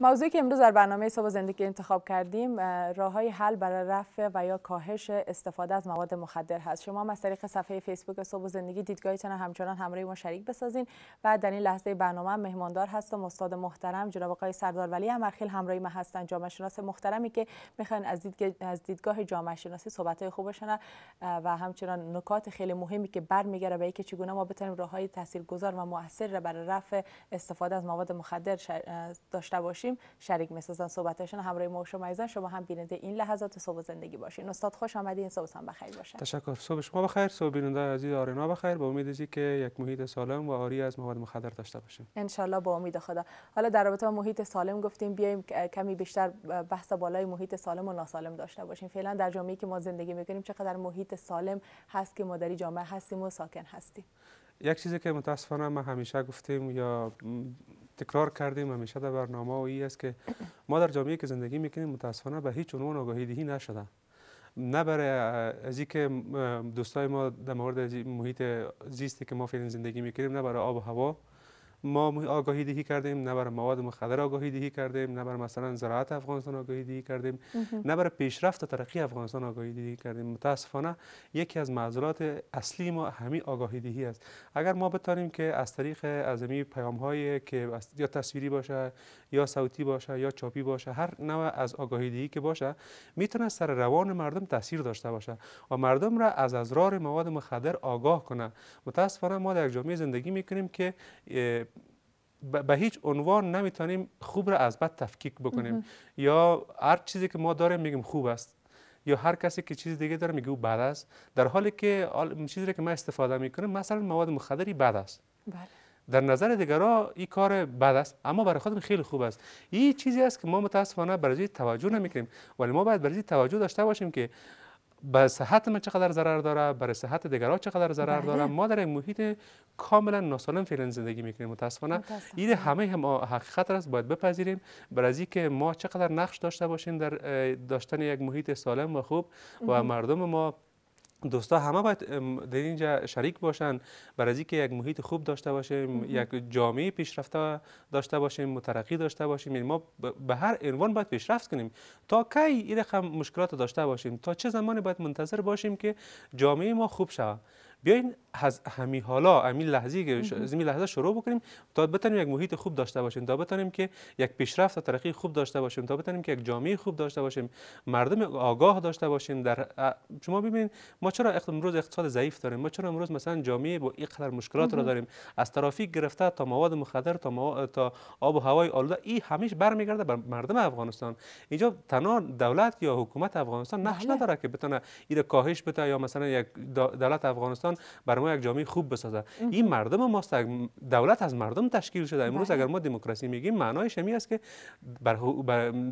موضوعی که امروز در برنامه صبح زندگی انتخاب کردیم راه های حل برای رفع و یا کاهش استفاده از مواد مخدر هست شما هم از طریق صفحه فیسبوک صبح زندگی دیدگاهتان همچنان همراهی ما شریک بسازین و در این لحظه برنامه مهماندار مهماندار هستم استاد محترم جناب آقای سردار ولی امرخیل همراه ما هستن جامعه شناس محترمی که میخواین از, از دیدگاه جامعه شناسی صحبت های خوبشون و همچنان نکات خیلی مهمی که برمیگره به اینکه چگونه ما بتونیم راه های تاثیرگذار و مؤثر برای رفع استفاده از مواد مخدر داشته باشیم باشیم شریک میسازن صحبتشون همراه ما شما هم بیننده این لحظات صبح زندگی باشین استاد خوش آمدین صبح هم بخیر باشه تشکر صبح شما بخیر صبح بیننده عزیز آرینا بخیر با امید که یک محیط سالم و عاری از مواد مخدر داشته باشیم ان با امید خدا حالا در رابطه با محیط سالم گفتیم بیایم کمی بیشتر بحث بالای محیط سالم و ناسالم داشته باشیم فعلا در جامعه که ما زندگی میکنیم چقدر محیط سالم هست که ما در جامعه هستیم و ساکن هستیم یک چیزی که متاسفانه ما همیشه گفتیم یا تکرار کردیم همیشه در برنامه و ای است که ما در جامعه که زندگی میکنیم متاسفانه به هیچ عنوان آگاهی دهی نشده نه برای از که دوستای ما در مورد محیط زیستی که ما فعلا زندگی میکنیم نه برای آب و هوا ما آگاهی دهی کردیم نه بر مواد مخدر آگاهی دهی کردیم نه بر مثلا زراعت افغانستان آگاهی دهی کردیم نه بر پیشرفت و ترقی افغانستان آگاهی دهی کردیم متاسفانه یکی از معضلات اصلی ما همین آگاهی دهی است اگر ما بتانیم که از طریق از پیام های که یا تصویری باشه یا صوتی باشه یا چاپی باشه هر نوع از آگاهیدهی که باشه میتونه سر روان مردم تاثیر داشته باشه و مردم را از ازرار مواد مخدر آگاه کنه متاسفانه ما در جامعه زندگی میکنیم که به هیچ عنوان نمیتونیم خوب را از بد تفکیک بکنیم یا هر چیزی که ما داریم میگیم خوب است یا هر کسی که چیز دیگه داره میگه او بد است در حالی که چیزی که من استفاده میکنم مثلا مواد مخدری بد است بله. در نظر دیگرا این کار بد است اما برای خودم خیلی خوب است این چیزی است که ما متاسفانه برای توجه نمیکنیم ولی ما باید برای توجه داشته باشیم که به صحت ما چقدر ضرر داره برای صحت دیگرها چقدر ضرر داره بله. ما در این محیط کاملا ناسالم فعلا زندگی میکنیم متاسفانه این همه هم حقیقت است باید بپذیریم برای اینکه ما چقدر نقش داشته باشیم در داشتن یک محیط سالم و خوب و مردم ما دوستا همه باید در اینجا شریک باشن برای اینکه یک محیط خوب داشته باشیم یک جامعه پیشرفته داشته باشیم مترقی داشته باشیم یعنی ما به هر عنوان باید پیشرفت کنیم تا کی این رقم مشکلات داشته باشیم تا چه زمانی باید منتظر باشیم که جامعه ما خوب شود بیاین از همین حالا همین لحظه که از لحظه شروع بکنیم تا بتونیم یک محیط خوب داشته باشیم تا بتونیم که یک پیشرفت و ترقی خوب داشته باشیم تا بتونیم که یک جامعه خوب داشته باشیم مردم آگاه داشته باشیم در شما ببینید ما چرا امروز اقتصاد ضعیف داریم ما چرا امروز مثلا جامعه با اینقدر مشکلات را داریم از ترافیک گرفته تا مواد مخدر تا, تا آب و هوای آلوده این همیش برمیگرده بر مردم افغانستان اینجا تنها دولت یا حکومت افغانستان نقش بله. نداره که بتونه این کاهش بده یا مثلا یک دولت افغانستان افغانستان برای ما یک جامعه خوب بسازه این مردم ماست دولت از مردم تشکیل شده امروز بله. اگر ما دموکراسی میگیم معنایش همی است که بر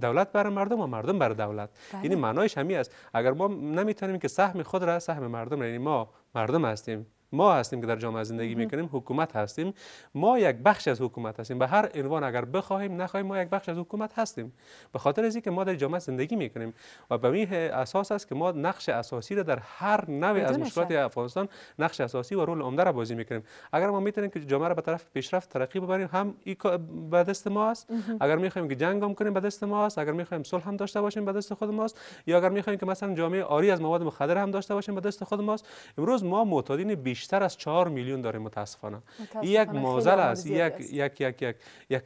دولت بر مردم و مردم بر دولت بله. یعنی معنایش همی است اگر ما نمیتونیم که سهم خود را سهم مردم یعنی ما مردم هستیم ما هستیم که در جامعه زندگی میکنیم حکومت هستیم ما یک بخش از حکومت هستیم به هر عنوان اگر بخواهیم نخوایم ما یک بخش از حکومت هستیم به خاطر از که ما در جامعه زندگی میکنیم و به این اساس است که ما نقش اساسی را در هر نوع از مشکلات افغانستان نقش اساسی و رول عمده را بازی میکنیم اگر ما میتونیم که جامعه را به طرف پیشرفت ترقی ببریم هم به دست ما است اگر میخوایم که جنگ هم کنیم به دست ما است اگر میخوایم صلح هم داشته باشیم به دست خود ماست یا اگر میخوایم که مثلا جامعه آری از مواد مخدر هم داشته باشیم به دست خود ماست امروز ما معتادین بیشتر از چهار میلیون داریم متاسفانه این یک معضل است یک یک یک یک یک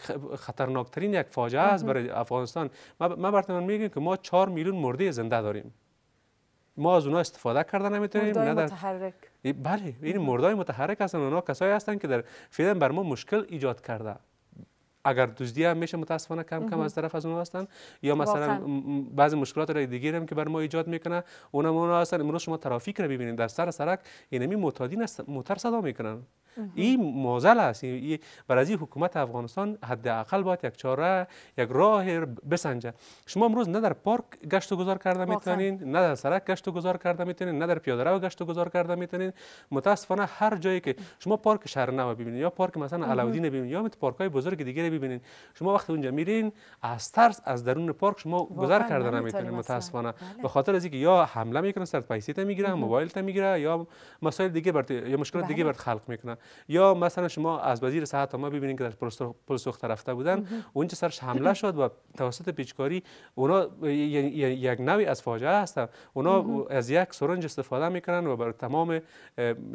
خطرناکترین یک فاجعه است برای افغانستان ما برتون میگیم که ما چهار میلیون مرده زنده داریم ما از اونها استفاده کرده نمیتونیم نه متحرک بله این مردای متحرک هستن اونها کسایی هستن که در فعلا بر ما مشکل ایجاد کرده اگر دزدی هم میشه متاسفانه کم کم از طرف از اون هستن یا مثلا بعضی مشکلات رای دیگه هم که بر ما ایجاد میکنه اونم اون هستن امروز شما ترافیک رو ببینید در سر سرک اینمی متادین موتر صدا میکنن این معضل است این برای حکومت افغانستان حداقل باید یک چاره یک راه بسنجه شما امروز نه در پارک گشت و گذار کرده میتونین نه در سرک گشت و گذار کرده میتونین نه در پیاده رو گشت و گذار کرده میتونین متاسفانه هر جایی که شما پارک نو ببینید یا پارک مثلا علاودین ببینید یا پارک های بزرگ دیگه ببینین شما وقتی اونجا میرین از ترس از درون پارک شما گذر کرده نمیتونین متاسفانه بله. به خاطر از اینکه یا حمله میکنه سرت پیسی تا میگیرن موبایل تا میگیره یا مسائل دیگه یا مشکلات دیگه بله. برات خلق میکنه یا مثلا شما از وزیر صحت ما ببینین که در پلسوخ رفته بودن اونجا سرش حمله شد و توسط پیچکاری اونا یک نوعی از فاجعه هستن اونا از یک سرنج استفاده میکنن و بر تمام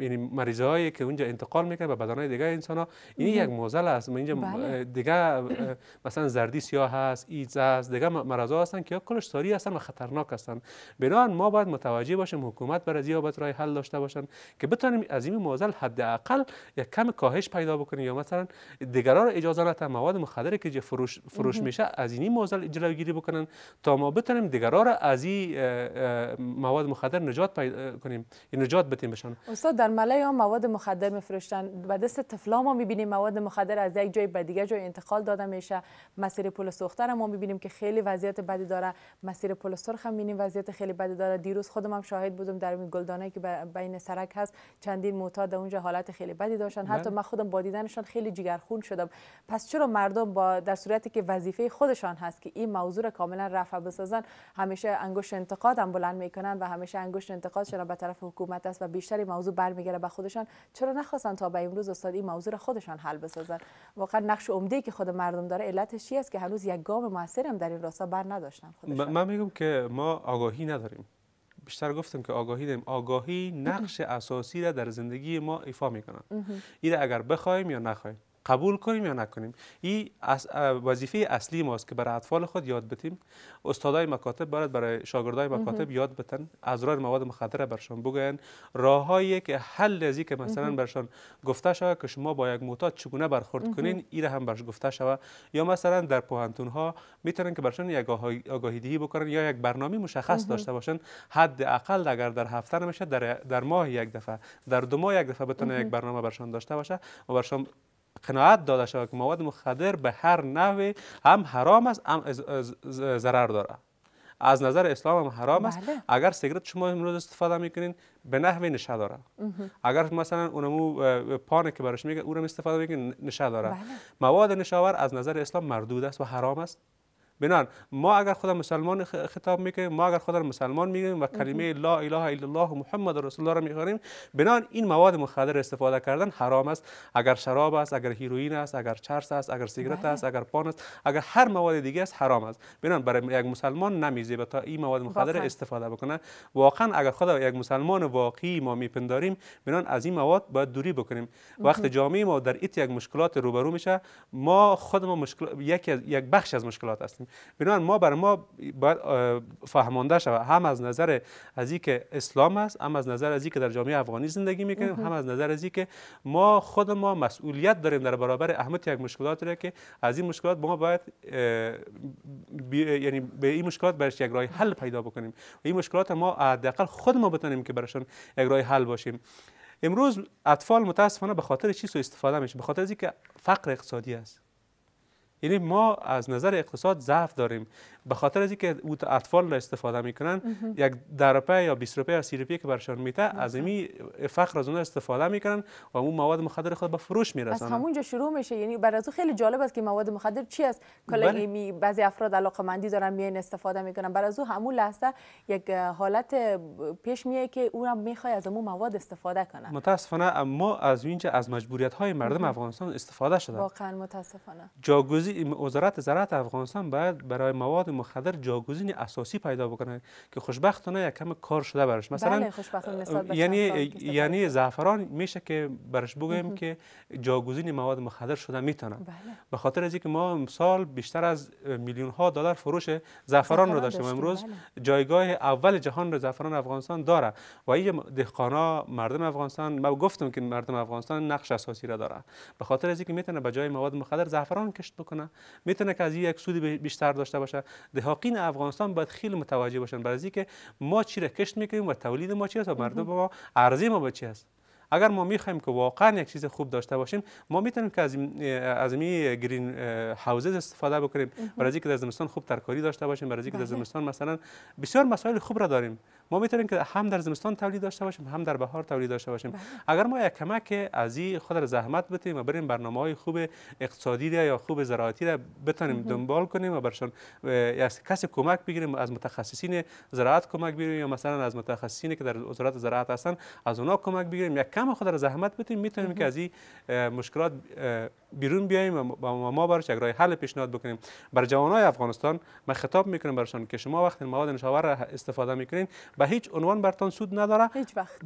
یعنی مریضایی که اونجا انتقال میکنن به بدنای دیگه انسان ها این یک موزل است اینجا دیگه مثلا زردی سیاه هست ایدز هست دیگه مرض هستن که کلش ساری هستن و خطرناک هستن بنابراین ما باید متوجه باشیم حکومت بر از یابت راه حل داشته باشن که بتونیم از این معضل حداقل یک کم کاهش پیدا بکنیم یا مثلا دیگران اجازه نته مواد مخدری که فروش, فروش میشه از این موزل جلوگیری بکنن تا ما بتونیم دیگران را از این مواد مخدر نجات پیدا کنیم یعنی نجات بتیم بشن استاد در ملای مواد مخدر میفروشتن و دست طفلا ما میبینیم مواد مخدر از یک جای به دیگه جای انتقال داده میشه مسیر پل سوختر ما میبینیم که خیلی وضعیت بدی داره مسیر پل سرخ هم میبینیم وضعیت خیلی بدی داره دیروز خودم هم شاهد بودم در این گلدانه که بین سرک هست چندین معتاد اونجا حالت خیلی بدی داشتن حتی بله. من خودم با دیدنشان خیلی جگرخون شدم پس چرا مردم با در صورتی که وظیفه خودشان هست که این موضوع را کاملا رفع بسازن همیشه انگشت انتقاد هم بلند میکنن و همیشه انگشت شده به طرف حکومت است و بیشتری موضوع برمیگره به خودشان چرا نخواستن تا به امروز استاد این موضوع را خودشان حل بسازن واقعا نقش عمده که خود مردم داره علتش چی است که هنوز یک گام موثرم در این راستا بر نداشتن من میگم که ما آگاهی نداریم بیشتر گفتم که آگاهی داریم آگاهی نقش اساسی را در زندگی ما ایفا میکنه این اگر بخوایم یا نخوایم قبول کنیم یا نکنیم این وظیفه اصلی ماست که برای اطفال خود یاد بتیم استادای مکاتب باید برای شاگردای مکاتب یاد بتن راه مواد مخدره برشان بگوین راههایی که حل ازی که مثلا برشان گفته شود که شما با یک معتاد چگونه برخورد کنین این هم برش گفته شود یا مثلا در پوهنتون ها میتونن که برشان یک آگاهی دهی بکنن یا یک برنامه مشخص داشته باشن حد اقل اگر در هفته نمیشه در, در ماه یک دفعه در دو ماه یک دفعه بتونه یک برنامه برشان داشته باشه و برشان قناعت داده شود که مواد مخدر به هر نوع هم حرام است هم ضرر داره از نظر اسلام هم حرام است بله. اگر سیگرت شما امروز استفاده میکنین به نحوی نشه داره اگر مثلا اونمو پانه که براش میگه اونم استفاده میکنین نشه داره بله. مواد نشاور از نظر اسلام مردود است و حرام است بنان ما اگر خدا مسلمان خطاب میکنیم ما اگر خدا مسلمان میگیم و کلمه لا اله الا الله محمد رسول الله را میخوانیم بنان این مواد مخدر استفاده کردن حرام است اگر شراب است اگر هیروئین است اگر چرس است اگر سیگرت بله. است اگر پان است اگر هر مواد دیگه است حرام است بنان برای یک مسلمان نمیزه تا این مواد مخدر استفاده بکنه واقعا اگر خدا یک مسلمان واقعی ما میپنداریم بنان از این مواد باید دوری بکنیم وقت جامعه ما در ایت یک مشکلات روبرو میشه ما خود ما مشکل... یک یک بخش از مشکلات هستیم بنابراین ما بر ما باید فهمانده شود هم از نظر از که اسلام است هم از نظر از که در جامعه افغانی زندگی میکنیم هم از نظر از که ما خود ما مسئولیت داریم در برابر احمد یک مشکلات را که از این مشکلات ما باید یعنی به این مشکلات برش یک راه حل پیدا بکنیم و این مشکلات ما حداقل خود ما بتونیم که برشان یک راه حل باشیم امروز اطفال متاسفانه به خاطر چی سو استفاده میشه به خاطر اینکه فقر اقتصادی است یعنی ما از نظر اقتصاد ضعف داریم به خاطر از اینکه او اطفال را استفاده میکنن یک ده روپیه یا 20 روپیه یا 30 روپیه که برشان میته از این فقر از اون استفاده میکنن و اون مواد مخدر خود به فروش میرسن از همونجا شروع میشه یعنی برای تو خیلی جالب است که مواد مخدر چی است کلا بله. می بعضی افراد علاقه مندی دارن میان استفاده میکنن برای از همون لحظه یک حالت پیش میاد که اونم میخوای از اون مواد استفاده کنه متاسفانه ما از اینجا از مجبوریت های مردم افغانستان استفاده شده واقعا متاسفانه جاگوزی وزارت زراعت افغانستان باید برای مواد مخدر جاگزین اساسی پیدا بکنه که خوشبختانه یک کم کار شده برش مثلا بله، یعنی یعنی زعفران میشه که برش بگویم که جاگزین مواد مخدر شده میتونه بله. به خاطر از اینکه ما امسال بیشتر از میلیون ها دلار فروش زعفران رو داشتیم امروز بله. جایگاه اول جهان رو زعفران افغانستان داره و این دهقانا مردم افغانستان ما گفتم که مردم افغانستان نقش اساسی را داره به خاطر از اینکه میتونه به جای مواد مخدر زعفران کشت بکنه میکنه میتونه که از یک سود بیشتر داشته باشه دهقین افغانستان باید خیلی متوجه باشن برای اینکه ما چی را کشت میکنیم و تولید ما چی است و مردم ما ارزی ما به چی است اگر ما میخوایم که واقعا یک چیز خوب داشته باشیم ما میتونیم که از از می گرین هاوز استفاده بکنیم برای اینکه در زمستان خوب ترکاری داشته باشیم برای اینکه در بله. زمستان مثلا بسیار مسائل خوب را داریم ما میتونیم که هم در زمستان تولید داشته باشیم هم در بهار تولید داشته باشیم بله. اگر ما یک کمک از این خود را زحمت بدیم و بریم برنامه های خوب اقتصادی یا خوب زراعتی را بتونیم دنبال کنیم و برشان از کس کمک بگیریم از متخصصین زراعت کمک بگیریم یا مثلا از متخصصینی که در وزارت زراعت هستند از اونا کمک بگیریم یک همه خود را زحمت بتونیم میتونیم که از این مشکلات بیرون بیاییم و ما برش یک راه حل پیشنهاد بکنیم بر جوانای افغانستان ما خطاب میکنم برشان که شما وقتی مواد نشاور را استفاده میکنین به هیچ عنوان برتان سود نداره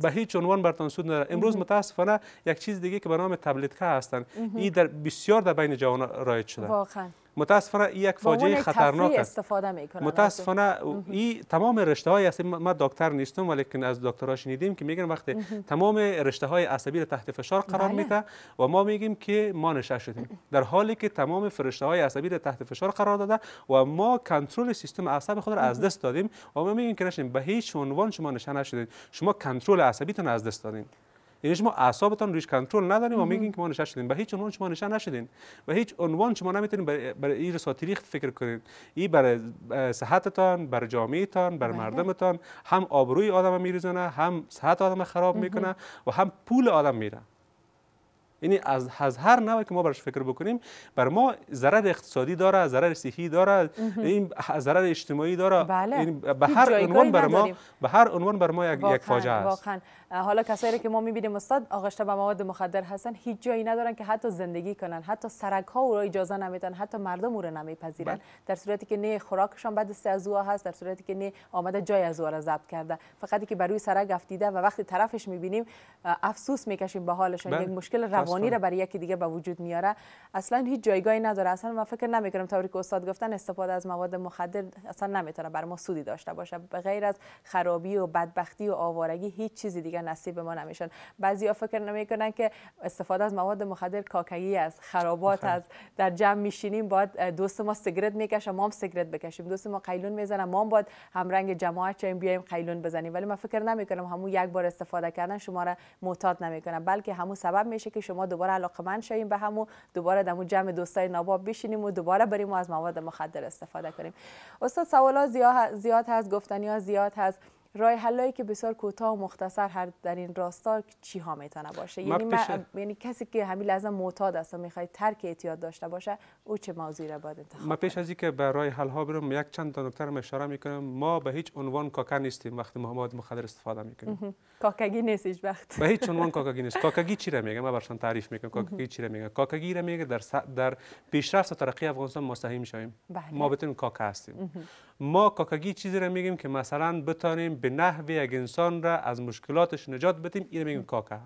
به هیچ عنوان برتان سود نداره امروز متاسفانه یک چیز دیگه که به نام تبلیت هستن این در بسیار در بین جوان رایج شده واقعا متاسفانه یک فاجعه خطرناک است متاسفانه این تمام رشته های عصبی ما دکتر نیستم ولی از دکترها شنیدیم که میگن وقتی تمام رشته های عصبی را تحت فشار قرار بله. میده و ما میگیم که ما نشه شدیم در حالی که تمام فرشته های عصبی رو تحت فشار قرار داده و ما کنترل سیستم عصب خود را از دست دادیم و ما میگیم که نشین به هیچ عنوان شما نشه نشدید شما کنترل عصبیتون از دست دادین یعنی شما اعصابتان روش کنترل نداریم و میگین که ما نشه شدیم به هیچ عنوان شما نشه نشدین و هیچ عنوان شما نمیتونین برای این ساتریخ فکر کنین این برای صحتتان برای جامعهتان برای بله. مردمتان هم آبروی آدم میریزونه هم صحت آدم خراب میکنه و هم پول آدم میره یعنی از, از هر نوعی که ما برش فکر بکنیم بر ما ضرر اقتصادی داره ضرر صحی داره این ضرر اجتماعی داره بله. یعنی به هر عنوان بر ما به هر عنوان بر ما یک, یک فاجعه است واقعا حالا کسایی که ما میبینیم استاد آغشته به مواد مخدر هستن هیچ جایی ندارن که حتی زندگی کنن حتی سرک ها او را اجازه نمیدن حتی مردم او نمیپذیرن بله. در صورتی که نه خوراکشان بعد از او هست در صورتی که نه آمده جای از او را ضبط کرده فقط که بر روی سرک افتیده و وقتی طرفش میبینیم افسوس میکشیم به حالشون یک بله. مشکل روانی را برای یکی دیگه به وجود میاره اصلا هیچ جایگاهی نداره اصلا من فکر نمیکنم طوری که استاد گفتن استفاده از مواد مخدر اصلا نمیتونه بر ما سودی داشته باشه به غیر از خرابی و بدبختی و آوارگی هیچ چیزی دیگه نصیب ما نمیشن بعضیا فکر نمیکنن که استفاده از مواد مخدر کاکایی است خرابات از در جمع میشینیم بعد دوست ما سیگرت میکشه ما هم سیگرت بکشیم دوست ما قیلون میزنه ما هم باید رنگ جماعت چیم بیایم قیلون بزنیم ولی من فکر نمیکنم همون یک بار استفاده کردن شما را معتاد نمیکنه بلکه همون سبب میشه که شما ما دوباره علاقمند شویم به همو و دوباره دمو جمع دوستای نواب بشینیم و دوباره بریم و از مواد مخدر استفاده کنیم استاد سوالا زیاد هست گفتنی ها زیاد هست رای حلایی که بسیار کوتاه و مختصر هر در این راستا چی ها میتونه باشه یعنی ما، یعنی کسی که همین لازم معتاد است و میخواد ترک اعتیاد داشته باشه او چه موضوعی را باید انتخاب ما پیش از اینکه به رای حل ها برم یک چند تا نکته مشوره میکنم ما به هیچ عنوان کاکا نیستیم وقتی محمد مخدر استفاده میکنیم کاکگی نیست هیچ وقت به هیچ عنوان کاکگی نیست کاکگی چی را میگم ما برشان تعریف میکنم کاکگی چی را میگم کاکگی را میگه در در پیشرفت و ترقی افغانستان ما شویم بله. ما بتونیم کاکا هستیم ما کاکگی چیزی را میگیم که مثلا بتانیم به نحوی یک انسان را از مشکلاتش نجات بدیم این میگیم بله. کاکا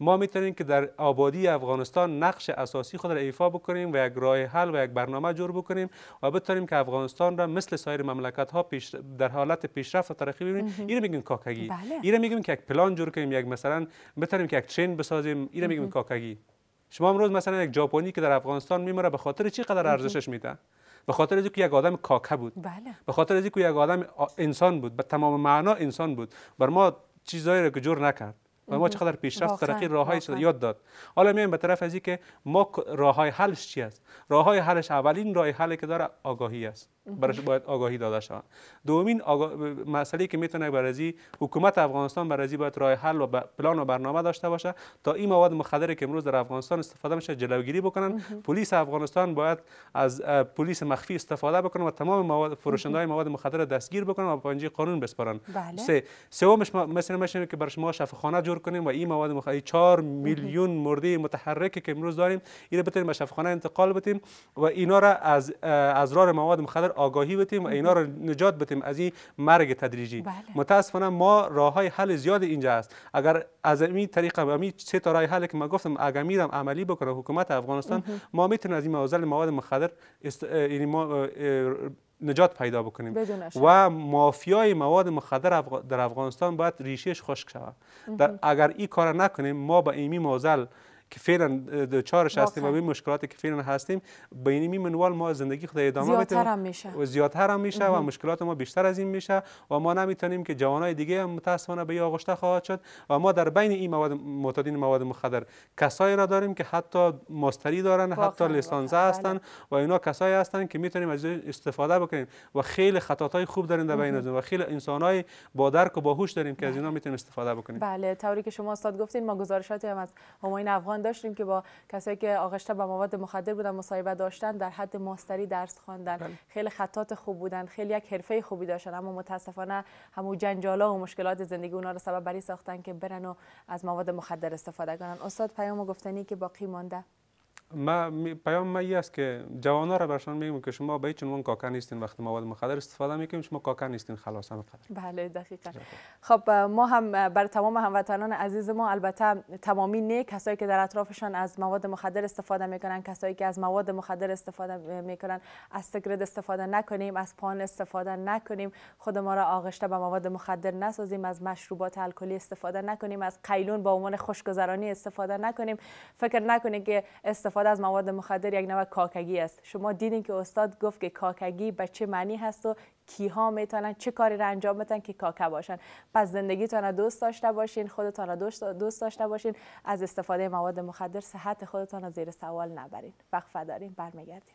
ما میتونیم که در آبادی افغانستان نقش اساسی خود را ایفا بکنیم و یک راه حل و یک برنامه جور بکنیم و بتانیم که افغانستان را مثل سایر مملکت ها پیش در حالت پیشرفت و ترقی ببینیم این میگیم کاکگی بله. این میگیم که یک پلان جور کنیم یک مثلا بتانیم که یک چین بسازیم این میگیم کاکگی شما امروز مثلا یک ژاپنی که در افغانستان میمره به خاطر چی قدر ارزشش میده به خاطر اینکه یک آدم کاکه بود بله. به خاطر اینکه یک آدم انسان بود به تمام معنا انسان بود بر ما چیزایی را که جور نکرد و ما چقدر پیشرفت ترقی راههای یاد داد حالا میایم به طرف از که ما راههای حلش چی است راههای حلش اولین راه حلی که داره آگاهی است برش باید آگاهی داده شود دومین آگا... مسئله که میتونه برازی حکومت افغانستان برای باید راه حل و پلان و برنامه داشته باشه تا این مواد مخدر که امروز در افغانستان استفاده میشه جلوگیری بکنن پلیس افغانستان باید از پلیس مخفی استفاده بکنن و تمام مواد فروشنده های مواد مخدر دستگیر بکنن و پنجه قانون بسپارن بله. سومش مثلا میشه که برش ما شفاخانه جور کنیم و این مواد مخدر 4 میلیون مرده متحرک که امروز داریم اینو بتونیم به شفاخانه انتقال بدیم و اینا را از راه مواد مخدر آگاهی بتیم و اینا نجات بتیم از این مرگ تدریجی بله. متاسفانه ما راه های حل زیاد اینجا است اگر از این طریق همین سه تا راه حل که ما گفتم اگر میرم عملی بکنه حکومت افغانستان ما میتونیم از این معضل مواد مخدر است... یعنی ما نجات پیدا بکنیم و مافیای مواد مخدر در افغانستان باید ریشهش خشک شود اگر این کار نکنیم ما به این معضل که فعلا دوچارش هستیم و این مشکلاتی که فعلا هستیم به این منوال ما زندگی خود ادامه هم میشه و زیادتر هم میشه و مشکلات ما بیشتر از این میشه و ما نمیتونیم که جوانای دیگه هم متاسفانه به آغشته خواهد شد و ما در بین این مواد معتادین مواد مخدر کسایی را داریم که حتی ماستری دارن حتی لسانزه بله. هستن و اینا کسایی هستن که میتونیم از استفاده بکنیم و خیلی خطاطای خوب دارن در بین و خیلی انسانای با درک و باهوش داریم که از بله. اینا میتونیم استفاده بکنیم بله طوری که شما استاد گفتین ما گزارشات هم از همایون افغان داشتیم که با کسایی که آغشته به مواد مخدر بودن مصاحبه داشتن در حد ماستری درس خواندن بله. خیلی خطات خوب بودن خیلی یک حرفه خوبی داشتن اما متاسفانه همو جنجالا و مشکلات زندگی اونا رو سبب بری ساختن که برن و از مواد مخدر استفاده کنن استاد پیام و گفتنی که باقی مانده ما پیام ما است که ها را برشان میگم که شما به چنون کاکا نیستین وقتی مواد مخدر استفاده میکنیم شما کاکا نیستین خلاص هم قدر بله دقیقا خب ما هم بر تمام هموطنان عزیز ما البته تمامی نه کسایی که در اطرافشان از مواد مخدر استفاده میکنن کسایی که از مواد مخدر استفاده میکنن از سگرد استفاده نکنیم از پان استفاده نکنیم خود ما را آغشته به مواد مخدر نسازیم از مشروبات الکلی استفاده نکنیم از قیلون با عنوان خوشگذرانی استفاده نکنیم فکر نکنید که استفاده از مواد مخدر یک نوع کاکگی است شما دیدین که استاد گفت که کاکگی به چه معنی هست و کیها میتونن چه کاری را انجام بدن که کاکه باشن پس زندگیتان را دوست داشته باشین خودتان را دوست داشته باشین از استفاده مواد مخدر صحت خودتان را زیر سوال نبرین وقفه داریم برمیگردیم